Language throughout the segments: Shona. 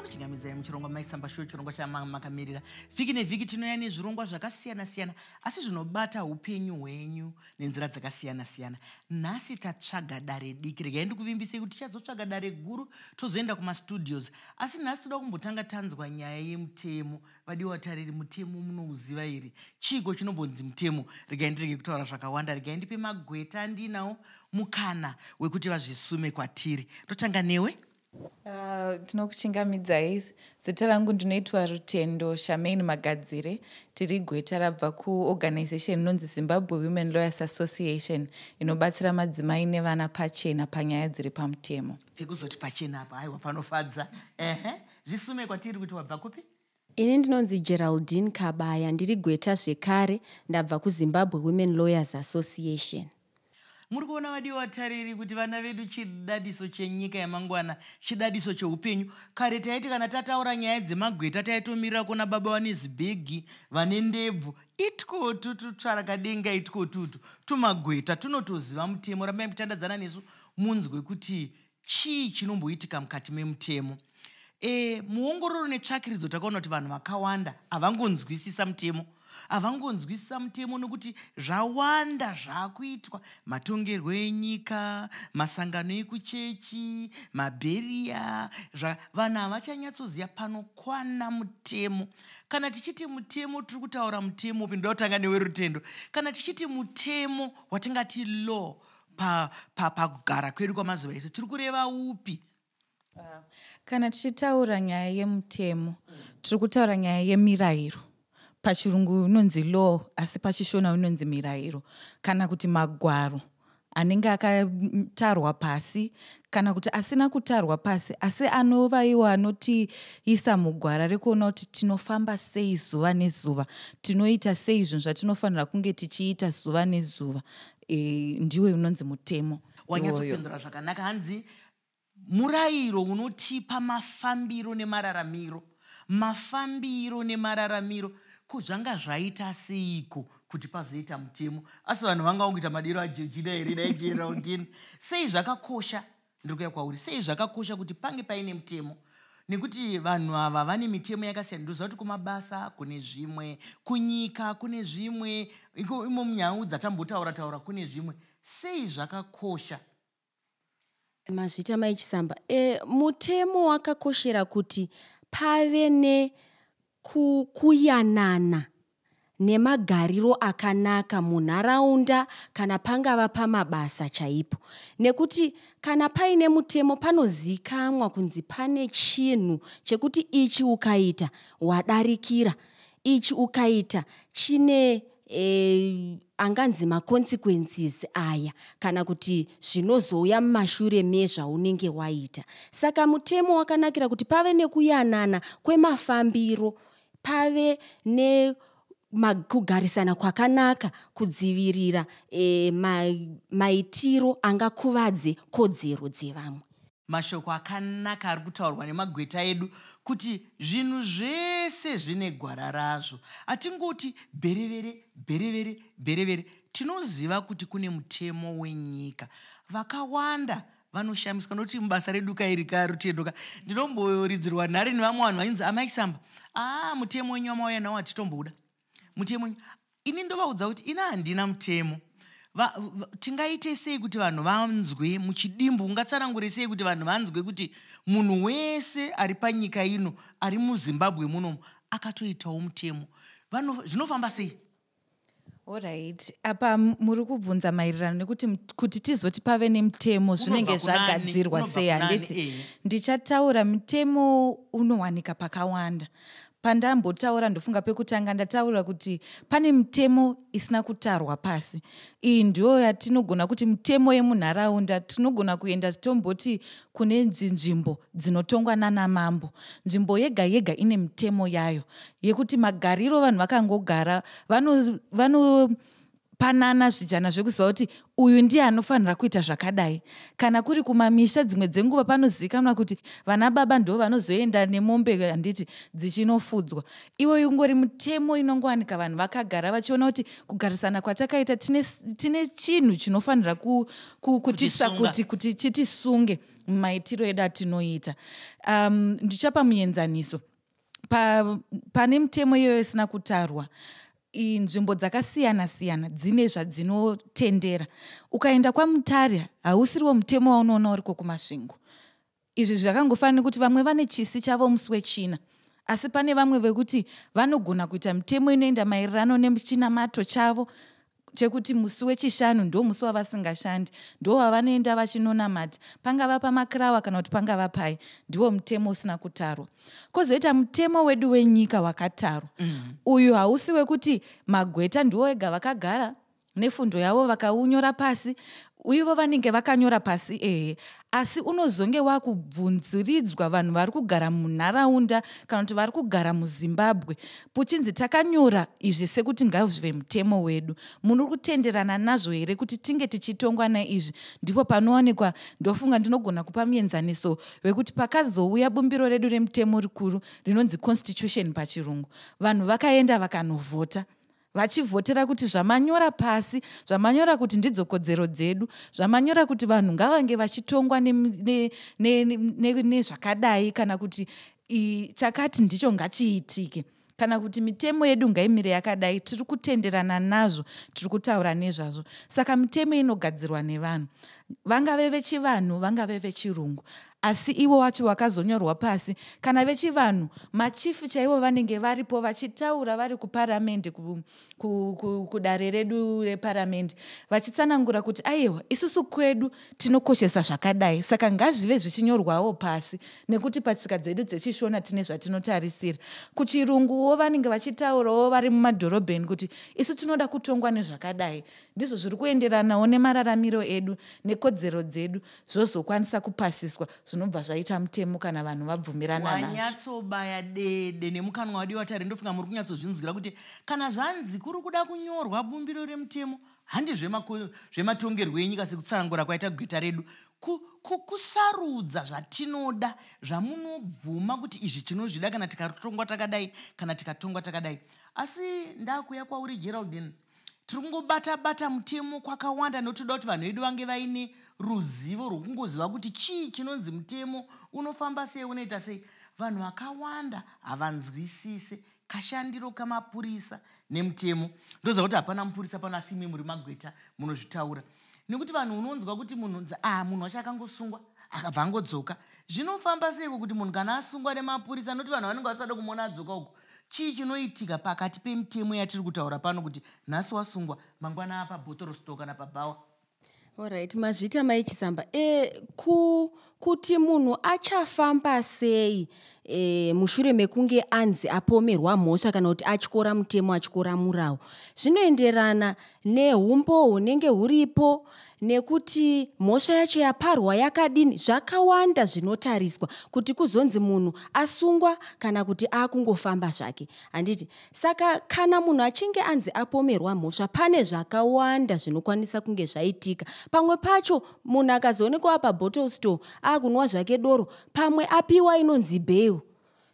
akuchingamidzai muchirongwa maisamba shuo chirongwa chamanga makamirira vhiki nevhiki tinoya nezvirongwa zvakasiyana siyana asi zvinobata upenyu hwenyu nenzira dzakasiyana siyana nhasi tatsvaga dare diki regai ndikuvimbisei kuti tichazotsvaga dare guru tozoenda kumastudios asi nhasi toda kumbotanga tanzwa nyaya yemutemo vadiwa tariri mutemo munouziva here chiko chinombonzi mutemo regai ndirege kutaura zvakawanda regai ndipe magweta andinawo mukana wekuti vazvisume kwatiri totanga newe Uh, tinokuchingamidzai zita rangu ndinoitwa rutendo shamain magadzire tiri gweta rabva kuorganization inonzi zimbabwe women lawyers association inobatsira madzimai nevana pachena panyaya dziri pamutemo pekuzoti pachena apa aiwa panofadza zvisume kwatiri kuti wabva kupi ini ndinonzi geraldine kabaya ndiri gweta zvekare ndabva kuzimbabwe women lawyers association muri kuona vadiwa vatariri kuti vana vedu chidadiso chenyika yemangwana chidadiso cheupenyu kare taiti kana tataura nyaya dzemagweta taitomirira kuona baba vane zibhegi vane ndebvu itwotu tutsvara kadenga itwotutu tumagweta tunotoziva mutemo rambai mutandadzana nesu munzwe kuti chii chinomboitika mukati memutemo e, muongororo netsvakiridzo takaona kuti vanhu vakawanda havangonzwisisa mutemo havangonzwisisa mutemo nokuti zvawanda zvaakuitwa matongerwo enyika masangano ekuchechi mabheriya vanhu havachanyatsoziva panokwana mutemo kana tichiti mutemo tiri kutaura mutemo upi ndoda kutanga newerutendo kana tichiti mutemo watingati law pakugara kwedu kwamazuva ese tiri kureva upi kana tichitaura nyaya yemutemo tiri kutaura nyaya yemirayiro pachirungu unonzi law asi pachishona unonzi mirayiro kana kuti magwaro anenge akatarwa pasi kana kuti asina kutarwa pasi asi anova iwo anotiisa mugwara rekuona kuti tinofamba sei zuva nezuva tinoita sei zvinhu zvatinofanira kunge tichiita zuva nezuva e, ndiwe unonzi mutemo wanyatsopindura zvakanaka hanzi murayiro unotipa mafambiro nemararamiro mafambiro nemararamiro kuzvanga zvaita seiko kuti pazoita mutemo asi vanhu vanga vongoita madiro ajejina here dai jeraundini sei zvakakosha ndiri kuya kwauri sei zvakakosha kuti pange paine mutemo nekuti vanhu ava vane mitemo yakasiyana ndoziva kuti kumabasa kune zvimwe kunyika kune zvimwe imo munyau dzatambotaura taura kune zvimwe sei zvakakosha mazvita maichisamba e, eh, mutemo wakakoshera kuti pave ne ku, kuyanana nemagariro akanaka munharaunda kana pangava pamabasa chaipo nekuti kana paine mutemo panozikamwa kunzi pane chinhu chekuti ichi ukaita wadarikira ichi ukaita chine e, anganzi maconsequences aya kana kuti zvinozouya mumashure mezvaunenge waita saka mutemo wakanakira kuti pave nekuyanana kwemafambiro pave ne kugarisana kwakanaka kudzivirira e, ma, maitiro angakuvadze kodzero dzevamwe mashoko akanaka ari kutaurwa nemagweta edu kuti zvinhu zvese zvine gwara razvo hatingoti bherevere bherevere bherevere tinoziva kuti kune mutemo wenyika vakawanda vanoshamiswa nokuti mubasa redu kairikarutendoka ndinomboridzirwa nhare nevamwe vanhu vainzi amaisamba aa ah, mutemo wenyu wamauya nawo hatitombouda mutemo wenyu ini ndovaudza kuti ina handina mutemo tingaite sei kuti vanhu vanzwe muchidimbu ungatsanangure sei kuti vanhu vanzwe kuti munhu wese ari panyika ino ari muzimbabwe munomu akatoitawo mutemo vano zvinofamba sei orit apa muri kubvunza maererano nekuti kuti tizoti pave nemutemo zvinenge zvagadzirwa sei handiti ndichataura mutemo unowanika pakawanda pandambotaura ndofunga pekutanga ndataurira kuti pane mitemo isina kutarwa pasi iyi ndiyo yatinogona kuti mitemo yemunharaunda tinogona kuenda tomboti kune nzinzvimbo dzinotongwa nanamambo nzvimbo yega yega ine mitemo yayo yekuti magariro vanhu vakangogara vanovano kupanana zvijana zvekuziva kuti uyu ndiye anofanira kuita zvakadai kana kuri kumamisha dzimwe dzenguva panozivikanwa kuti vana baba ndo vanozoenda nemombe handiti dzichinofudzwa ivoyi kungori mutemo inongowanika vanhu vakagara vachiona kuti kugarisana kwatakaita tine, tine chinhu chinofanira ku, ku, kutiisa kuti kuti chitisunge mumaitiro edu atinoita um, ndichapa muenzaniso pane pa mitemo iyoyo isina kutarwa nzvimbo dzakasiyana siyana dzine zvadzinotendera ukaenda kwamutaria hausiriwo mutemo waunoona uri kokumasvingo izvi zvakangofana nekuti vamwe vane chisi chavo musi wechina asi pane vamwe vekuti vanogona kuita mitemo inoenda maererano nechinamato chavo chekuti musi wechishanu ndo musi wavasingashandi ndo wavanoenda vachinonamata pangava pamakirawa kana kuti pangava pai ndiwo mutemo usina kutarwa kwozoita mutemo wedu wenyika wakatarwa mm. uyu hausi wekuti magweta ndiwo ega vakagara nefundo yavo vakaunyora pasi ivo vanenge vakanyora pasi ehe asi unozonge wakubvunziridzwa vanhu vari kugara munharaunda kana kuti vari kugara muzimbabwe puchinzi takanyora izvi sekuti ngazvive mutemo wedu munuri kutenderana nazvo here kuti tinge tichitongwa naizvi ndipo panowanikwa ndofunga ndinogona kupa muenzaniso wekuti pakazouya bumbiro redu remutemo rikuru rinonzi constitution pachirungu vanhu vakaenda vakanovhota vachivhotera kuti zvamanyora pasi zvamanyora kuti ndidzokodzero dzedu zvamanyora kuti vanhu ngavange vachitongwa nezvakadai kana kuti chakati ndicho ngachiitike kana kuti mitemo yedu ngaimire yakadai tiri kutenderana nazvo tiri kutaura nezvazvo saka mitemo inogadzirwa nevanhu vangave vechivanhu vangave vechirungu asi ivo wacho vakazonyorwa pasi kana vechivanhu machifu chaivo vanenge varipo vachitaura vari kuparamendi kudare redu reparamendi vachitsanangura kuti aiwa isusu kwedu tinokoshesa zvakadai saka ngazvive zvichinyorwawo pasi nekuti patsika dzedu dzechishona tine zvatinotarisira kuchirunguwo vanenge vachitaurawo vari mumadhorobheni kuti isu tinoda kutongwa nezvakadai ndizvo zviri kuenderanawo nemararamiro edu ne nekodzero dzedu zvozokwanisa kupasiswa zvinobva zvaita mutemo kana vanhu vabvumirana nazvonyatsobaya dede nemukanwa wadiwa tarindofunga muri kunyatsozvinzwira kuti kana zvanzi kuri kuda kunyorwa bumbiro remutemo handi zvematongerwo enyika sekutsanangura kwaita gweta redu kusarudza zvatinoda zvamunobvuma kuti izvi tinozvida kana tikatongwa takadai kana tikatongwa takadai asi ndakuya kwauri geraldine tiri kungobata bata mutemo kwakawanda nekuti toda kuti vanhu vedu vange vaine ruzivo rwokungoziva kuti chii chinonzi mutemo unofamba sei unoita sei vanhu vakawanda havanzwisise kashandiro kamapurisa nemutemo ndoziva kuti hapana mupurisa pana simi muri magweta munozvitaura nekuti vanhu unonzwa kuti munhu nzi a ah, munhu wacho akangosungwa akabva angodzoka zvinofamba seiko kuti munhu kana asungwa nemapurisa nokuti vanhu vanenge vasada kumona adzoka uku chii chinoitika pakati pemitemo yatiri kutaura pano kuti nhasi wasungwa mangwana apabhotorosto kana pabhawa orit mazvita maichisamba e, ku, kuti munhu achafamba sei e, mushure mekunge anzi apomerwa mhosva kana kuti atyora mutemo achyora murawo zvinoenderana neumbo hunenge huripo nekuti mhosva yacho yaparwa yakadini zvakawanda zvinotariswa kuti kuzonzi munhu asungwa kana kuti aakungofamba zvake handiti saka kana munhu achinge anzi apomerwa mhosva pane zvakawanda zvinokwanisa kunge zvaitika pamwe pacho munhu akazoonekwa pabottle store aakunwa zvake doro pamwe apiwa inonzi bail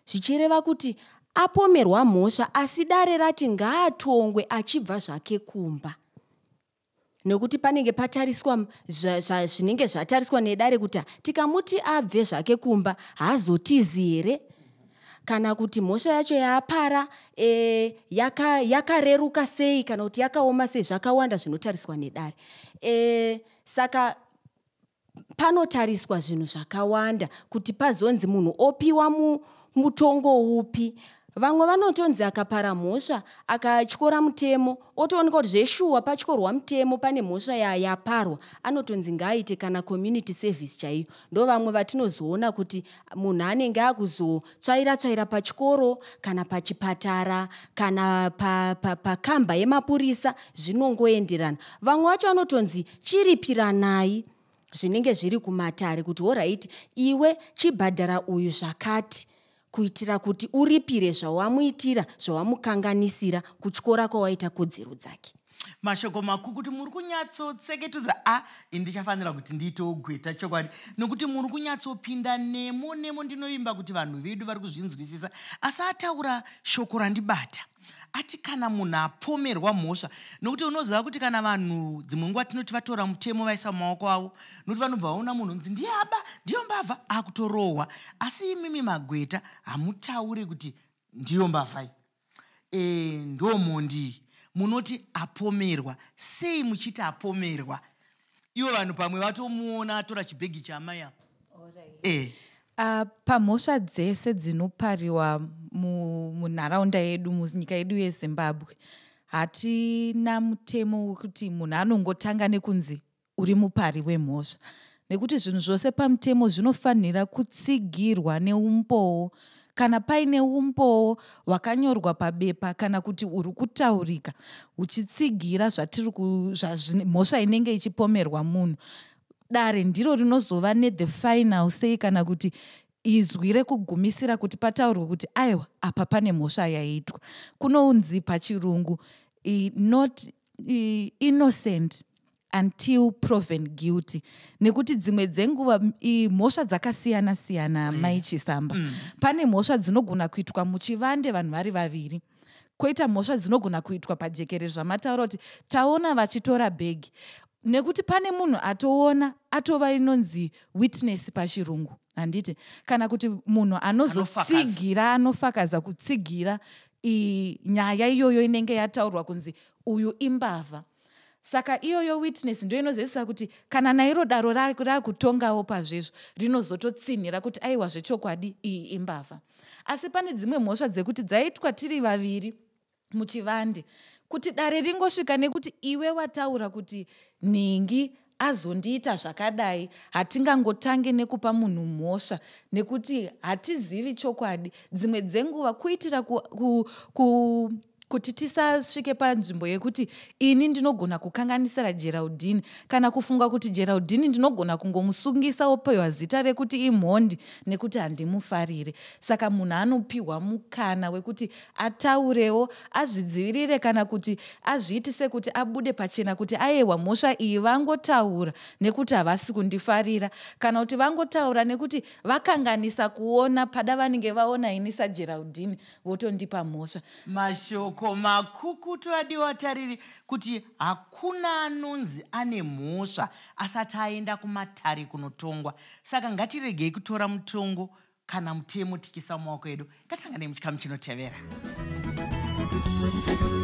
zvichireva kuti apomerwa mhosva asi dare rati ngaatongwe achibva zvake kumba nokuti panenge patariswa zvinenge zvatariswa nedare kuti tikamuti abve zvake kumba haazotizi here kana kuti mhosva yacho yaapara e, yakareruka yaka sei kana kuti yakaoma sei zvakawanda zvinotariswa nedare e, saka panotariswa zvinhu zvakawanda kuti pazonzi munhu opiwa mutongo upi vamwe vanotonzi akapara mhosva akatyora mutemo otoonekwa kuti zveshuwa patyorwa mutemo pane mhosva yayaparwa anotonzi ngaaite kana community service chaiyo ndo vamwe vatinozoona kuti munhu anenge akuzotsvaira tsvaira pachikoro kana pachipatara kana pakamba pa, pa, yemapurisa zvinongoenderana vamwe vacho vanotonzi chiripiranai zvinenge zviri kumatare kuti oraiti iwe chibhadhara uyu zvakati kuitira kuti uripire zvawamuitira zvawamukanganisira kutyora kwawaita kodzero dzake mashoko makuu kuti muri kunyatsotseketudza a ah, ini ndichafanira kuti ndiitewo gweta chokwadi nokuti muri kunyatsopinda nemo nemo ndinovimba kuti vanhu vedu vari kuzvinzwisisa asi ataura shoko randibata ati kana munhu apomerwa mhosva nokuti unoziva kuti kana vanhu dzimwe nguva tinoti vatora mutemo vaisa mumaoko avo nokuti vanobva vaona munhu unzi ndiyaba ndiyo mbavha akutorohwa asi imimi magweta hamutauri kuti ndiyo mbavhai e, ndo mhondii munoti apomerwa sei muchiti apomerwa ivo vanhu pamwe vatomuona atora chibhegi chamai apo right. e. uh, pamhosva dzese dzinopariwa mu munharaunda yedu munyika yedu yezimbabwe hatina mutemo wekuti munhu anongotanga nekunzi uri mupari wemhosva nekuti zvinhu zvose pamutemo zvinofanira kutsigirwa neumbowo kana paine umbowo hwakanyorwa pabepa kana kuti uri kutaurika huchitsigira zvatirimhosva inenge ichipomerwa munhu dare ndiro rinozova nethe final sei kana kuti izwi rekugumisira kuti pataurwe kuti aiwa apa pane mhosva yaitwa kunounzi pachirungu not innocent until proven guilty nekuti dzimwe dzenguva mhosva dzakasiyana siyana maichisamba mm. pane mhosva dzinogona kuitwa muchivande vanhu vari vaviri kwoita mhosva dzinogona kuitwa pajekere zvamataura kuti taona vachitora bhegi nekuti pane munhu atoona atova inonzi witness pachirungu handiti kana kuti munhu anozotsigira anofakaza kutsigira nyaya iyoyo inenge yataurwa kunzi uyu imbavha saka iyoyo witness ndo inozovisisa kuti kana nairo daro rakutongawo pazvizvo rinozototsinhira kuti aiwa zvechokwadi iyi imbavha asi pane dzimwe mhosva dzekuti dzaitwa tiri vaviri muchivande kuti dare ringosvika nekuti iwe wataura kuti nhingi azondiita zvakadai hatingangotange nekupa munhu mhosva nekuti hatizivi chokwadi dzimwe dzenguva kuitira ku, ku, ku kuti tisasvike panzvimbo yekuti ini ndinogona kukanganisira geraldini kana kufunga kuti geraldini ndinogona kungomusungisa opewa zita rekuti imhondi nekuti handimufarire saka munhu anopiwa mukana wekuti ataurewo azvidzivirire kana kuti azviitise kuti abude pachena kuti aiwa mhosva iyi vangotaura nekuti havasi kundifarira kana kuti vangotaura nekuti vakanganisa kuona pada vanenge vaona ini sageraldini votondipa mhosva mashoko uko makuku toyadiwa tariri kuti hakuna anonzi ane mhosva asati aenda kumatare kunotongwa saka ngatiregei kutora mutongo kana mutemo tikisa mumaoko edu ngatisanganei muchikamu chinotevera thank you